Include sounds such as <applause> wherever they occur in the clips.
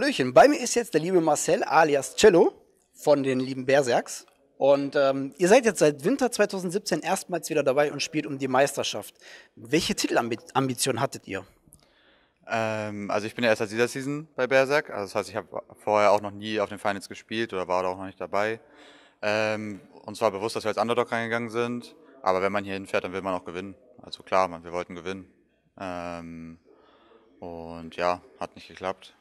Hallöchen, bei mir ist jetzt der liebe Marcel alias Cello von den lieben Berserks. Und ähm, ihr seid jetzt seit Winter 2017 erstmals wieder dabei und spielt um die Meisterschaft. Welche Titelambition hattet ihr? Ähm, also ich bin ja erst seit dieser Season bei Berserk. Also das heißt, ich habe vorher auch noch nie auf den Finals gespielt oder war da auch noch nicht dabei. Ähm, uns war bewusst, dass wir als Underdog reingegangen sind. Aber wenn man hier hinfährt, dann will man auch gewinnen. Also klar, man, wir wollten gewinnen. Ähm, und ja, hat nicht geklappt.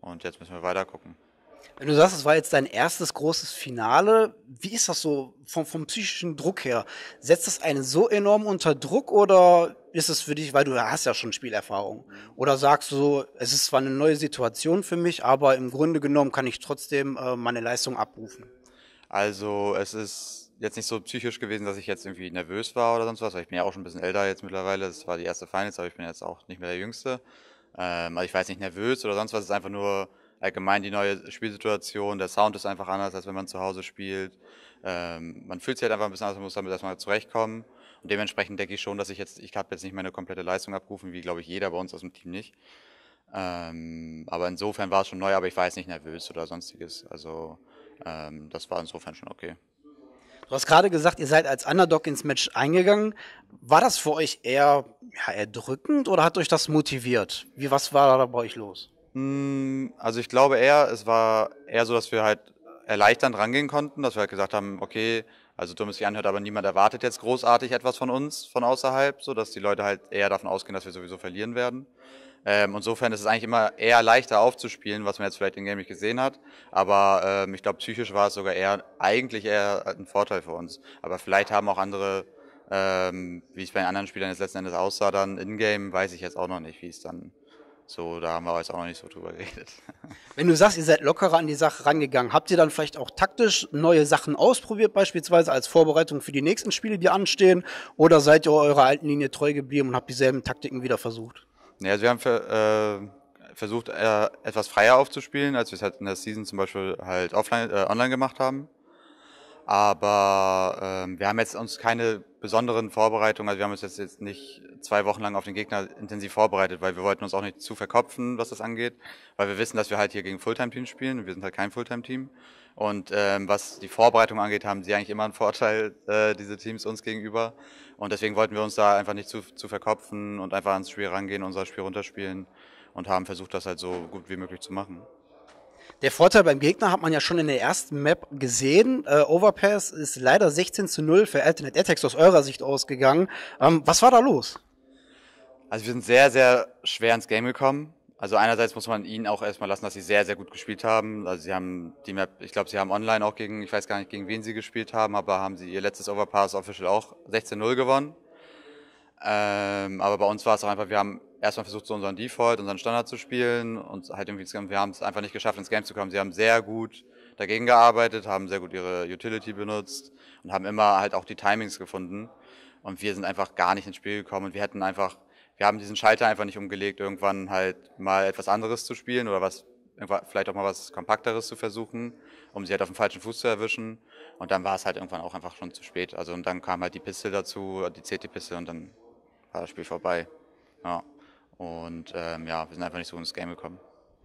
Und jetzt müssen wir weiter gucken. Wenn du sagst, es war jetzt dein erstes großes Finale, wie ist das so vom, vom psychischen Druck her? Setzt das einen so enorm unter Druck oder ist es für dich, weil du hast ja schon Spielerfahrung? Oder sagst du so, es ist zwar eine neue Situation für mich, aber im Grunde genommen kann ich trotzdem äh, meine Leistung abrufen? Also es ist jetzt nicht so psychisch gewesen, dass ich jetzt irgendwie nervös war oder sonst was, weil ich bin ja auch schon ein bisschen älter jetzt mittlerweile. Das war die erste Finals, aber ich bin jetzt auch nicht mehr der Jüngste. Ähm, also ich weiß nicht nervös oder sonst was, es ist einfach nur allgemein die neue Spielsituation. Der Sound ist einfach anders, als wenn man zu Hause spielt. Ähm, man fühlt sich halt einfach ein bisschen anders, man muss damit erstmal zurechtkommen. Und dementsprechend denke ich schon, dass ich jetzt, ich habe jetzt nicht meine komplette Leistung abrufen, wie glaube ich jeder bei uns aus dem Team nicht. Ähm, aber insofern war es schon neu, aber ich war jetzt nicht nervös oder sonstiges. Also ähm, das war insofern schon okay. Du hast gerade gesagt, ihr seid als Underdog ins Match eingegangen. War das für euch eher ja, erdrückend oder hat euch das motiviert? Wie, was war da bei euch los? Hm, also ich glaube eher, es war eher so, dass wir halt erleichternd rangehen konnten, dass wir halt gesagt haben, okay, also dumm ist wie anhört, aber niemand erwartet jetzt großartig etwas von uns, von außerhalb, so dass die Leute halt eher davon ausgehen, dass wir sowieso verlieren werden. Ähm, insofern ist es eigentlich immer eher leichter aufzuspielen, was man jetzt vielleicht in Game nicht gesehen hat. Aber ähm, ich glaube, psychisch war es sogar eher eigentlich eher ein Vorteil für uns. Aber vielleicht haben auch andere ähm, wie es bei den anderen Spielern jetzt letzten Endes aussah, dann in-game, weiß ich jetzt auch noch nicht, wie es dann so, da haben wir jetzt auch noch nicht so drüber geredet. <laughs> Wenn du sagst, ihr seid lockerer an die Sache rangegangen, habt ihr dann vielleicht auch taktisch neue Sachen ausprobiert, beispielsweise als Vorbereitung für die nächsten Spiele, die anstehen? Oder seid ihr eurer alten Linie treu geblieben und habt dieselben Taktiken wieder versucht? Ja, also wir haben für, äh, versucht, äh, etwas freier aufzuspielen, als wir es halt in der Season zum Beispiel halt offline, äh, online gemacht haben. Aber ähm, wir haben jetzt uns keine besonderen Vorbereitungen, also wir haben uns jetzt, jetzt nicht zwei Wochen lang auf den Gegner intensiv vorbereitet, weil wir wollten uns auch nicht zu verkopfen, was das angeht, weil wir wissen, dass wir halt hier gegen Fulltime-Teams spielen wir sind halt kein Fulltime-Team. Und ähm, was die Vorbereitung angeht, haben sie eigentlich immer einen Vorteil, äh, diese Teams uns gegenüber. Und deswegen wollten wir uns da einfach nicht zu, zu verkopfen und einfach ans Spiel rangehen, unser Spiel runterspielen und haben versucht, das halt so gut wie möglich zu machen. Der Vorteil beim Gegner hat man ja schon in der ersten Map gesehen. Äh, Overpass ist leider 16 zu 0 für Alternate Attacks aus eurer Sicht ausgegangen. Ähm, was war da los? Also wir sind sehr, sehr schwer ins Game gekommen. Also einerseits muss man ihnen auch erstmal lassen, dass sie sehr, sehr gut gespielt haben. Also sie haben die Map, ich glaube, sie haben online auch gegen, ich weiß gar nicht, gegen wen sie gespielt haben, aber haben sie ihr letztes Overpass Official auch 16-0 gewonnen. Ähm, aber bei uns war es auch einfach, wir haben erstmal versucht, so unseren Default, unseren Standard zu spielen und halt irgendwie, wir haben es einfach nicht geschafft, ins Game zu kommen. Sie haben sehr gut dagegen gearbeitet, haben sehr gut ihre Utility benutzt und haben immer halt auch die Timings gefunden. Und wir sind einfach gar nicht ins Spiel gekommen und wir hätten einfach, wir haben diesen Schalter einfach nicht umgelegt, irgendwann halt mal etwas anderes zu spielen oder was, vielleicht auch mal was kompakteres zu versuchen, um sie halt auf dem falschen Fuß zu erwischen. Und dann war es halt irgendwann auch einfach schon zu spät. Also und dann kam halt die Pistole dazu, die CT-Pistole und dann war das Spiel vorbei. Ja. Und ähm, ja, wir sind einfach nicht so ins Game gekommen.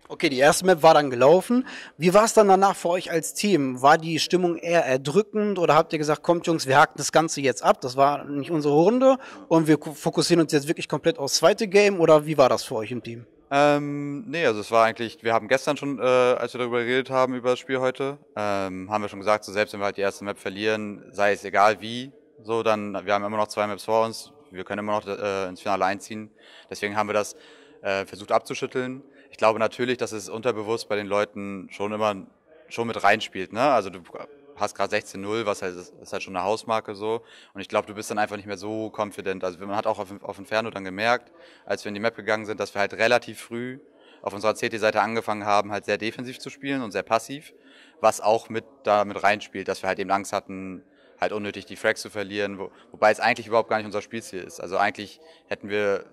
Okay, die erste Map war dann gelaufen. Wie war es dann danach für euch als Team? War die Stimmung eher erdrückend oder habt ihr gesagt, kommt Jungs, wir haken das Ganze jetzt ab, das war nicht unsere Runde und wir fokussieren uns jetzt wirklich komplett aufs zweite Game oder wie war das für euch im Team? Ähm, nee, also es war eigentlich, wir haben gestern schon, äh, als wir darüber geredet haben, über das Spiel heute, ähm, haben wir schon gesagt, so selbst wenn wir halt die erste Map verlieren, sei es egal wie, so dann, wir haben immer noch zwei Maps vor uns, wir können immer noch äh, ins Finale einziehen. Deswegen haben wir das äh, versucht abzuschütteln. Ich glaube natürlich, dass es unterbewusst bei den Leuten schon immer schon mit reinspielt. Ne? Also du hast gerade 16-0, was halt, ist halt schon eine Hausmarke so. Und ich glaube, du bist dann einfach nicht mehr so confident. Also man hat auch auf, auf Inferno dann gemerkt, als wir in die Map gegangen sind, dass wir halt relativ früh auf unserer CT-Seite angefangen haben, halt sehr defensiv zu spielen und sehr passiv, was auch mit da mit reinspielt, dass wir halt eben Angst hatten, halt unnötig die Frags zu verlieren, wo, wobei es eigentlich überhaupt gar nicht unser Spielziel ist. Also eigentlich hätten wir,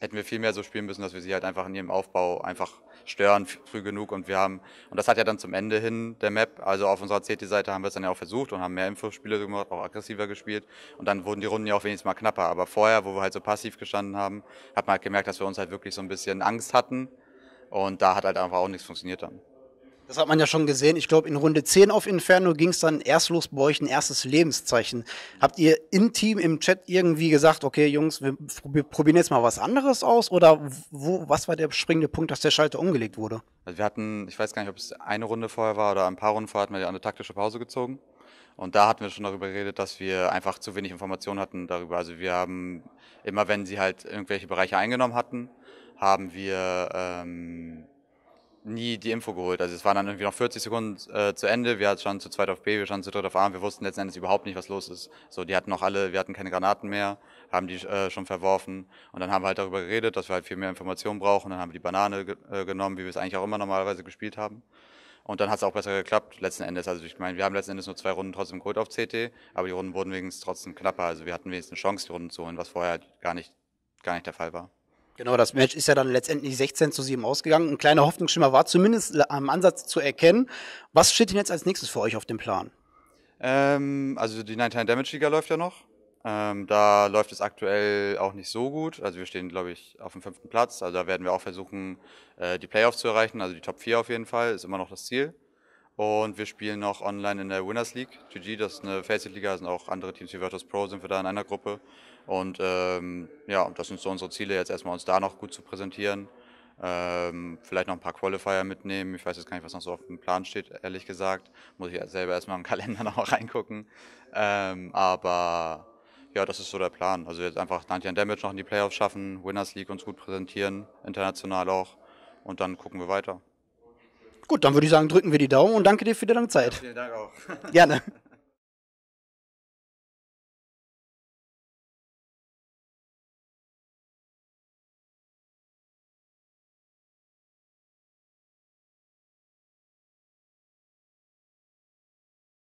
hätten wir viel mehr so spielen müssen, dass wir sie halt einfach in ihrem Aufbau einfach stören früh genug und wir haben, und das hat ja dann zum Ende hin der Map, also auf unserer CT-Seite haben wir es dann ja auch versucht und haben mehr Infospiele gemacht, auch aggressiver gespielt und dann wurden die Runden ja auch wenigstens mal knapper, aber vorher, wo wir halt so passiv gestanden haben, hat man halt gemerkt, dass wir uns halt wirklich so ein bisschen Angst hatten und da hat halt einfach auch nichts funktioniert dann. Das hat man ja schon gesehen. Ich glaube, in Runde 10 auf Inferno ging es dann erst los bei euch ein erstes Lebenszeichen. Habt ihr intim im Chat irgendwie gesagt, okay, Jungs, wir probieren jetzt mal was anderes aus? Oder wo, was war der springende Punkt, dass der Schalter umgelegt wurde? Also wir hatten, ich weiß gar nicht, ob es eine Runde vorher war oder ein paar Runden vorher, hatten wir eine taktische Pause gezogen. Und da hatten wir schon darüber geredet, dass wir einfach zu wenig Informationen hatten darüber. Also wir haben immer, wenn sie halt irgendwelche Bereiche eingenommen hatten, haben wir... Ähm, nie die Info geholt. Also es waren dann irgendwie noch 40 Sekunden äh, zu Ende. Wir hatten schon zu zweit auf B, wir standen zu dritt auf A. Wir wussten letzten Endes überhaupt nicht, was los ist. So, die hatten noch alle, wir hatten keine Granaten mehr, haben die äh, schon verworfen. Und dann haben wir halt darüber geredet, dass wir halt viel mehr Informationen brauchen. Dann haben wir die Banane ge äh, genommen, wie wir es eigentlich auch immer normalerweise gespielt haben. Und dann hat es auch besser geklappt, letzten Endes. Also ich meine, wir haben letzten Endes nur zwei Runden trotzdem geholt auf CT, aber die Runden wurden wenigstens trotzdem knapper. Also wir hatten wenigstens eine Chance, die Runden zu holen, was vorher halt gar nicht, gar nicht der Fall war. Genau, das Match ist ja dann letztendlich 16 zu 7 ausgegangen. Ein kleiner Hoffnungsschimmer war zumindest äh, am Ansatz zu erkennen. Was steht denn jetzt als nächstes für euch auf dem Plan? Ähm, also die 99 Damage Liga läuft ja noch. Ähm, da läuft es aktuell auch nicht so gut. Also wir stehen, glaube ich, auf dem fünften Platz. Also da werden wir auch versuchen, äh, die Playoffs zu erreichen. Also die Top 4 auf jeden Fall ist immer noch das Ziel. Und wir spielen noch online in der Winners League. GG, das ist eine Facet-Liga, sind auch andere Teams wie Virtus Pro, sind wir da in einer Gruppe. Und ähm, ja, das sind so unsere Ziele, jetzt erstmal uns da noch gut zu präsentieren. Ähm, vielleicht noch ein paar Qualifier mitnehmen. Ich weiß jetzt gar nicht, was noch so auf dem Plan steht, ehrlich gesagt. Muss ich selber erstmal im <laughs> Kalender noch mal reingucken. Ähm, aber ja, das ist so der Plan. Also jetzt einfach 19 Damage noch in die Playoffs schaffen, Winners League uns gut präsentieren, international auch. Und dann gucken wir weiter. Gut, dann würde ich sagen, drücken wir die Daumen und danke dir für deine Zeit. Ja, vielen Dank auch. Gerne. <laughs>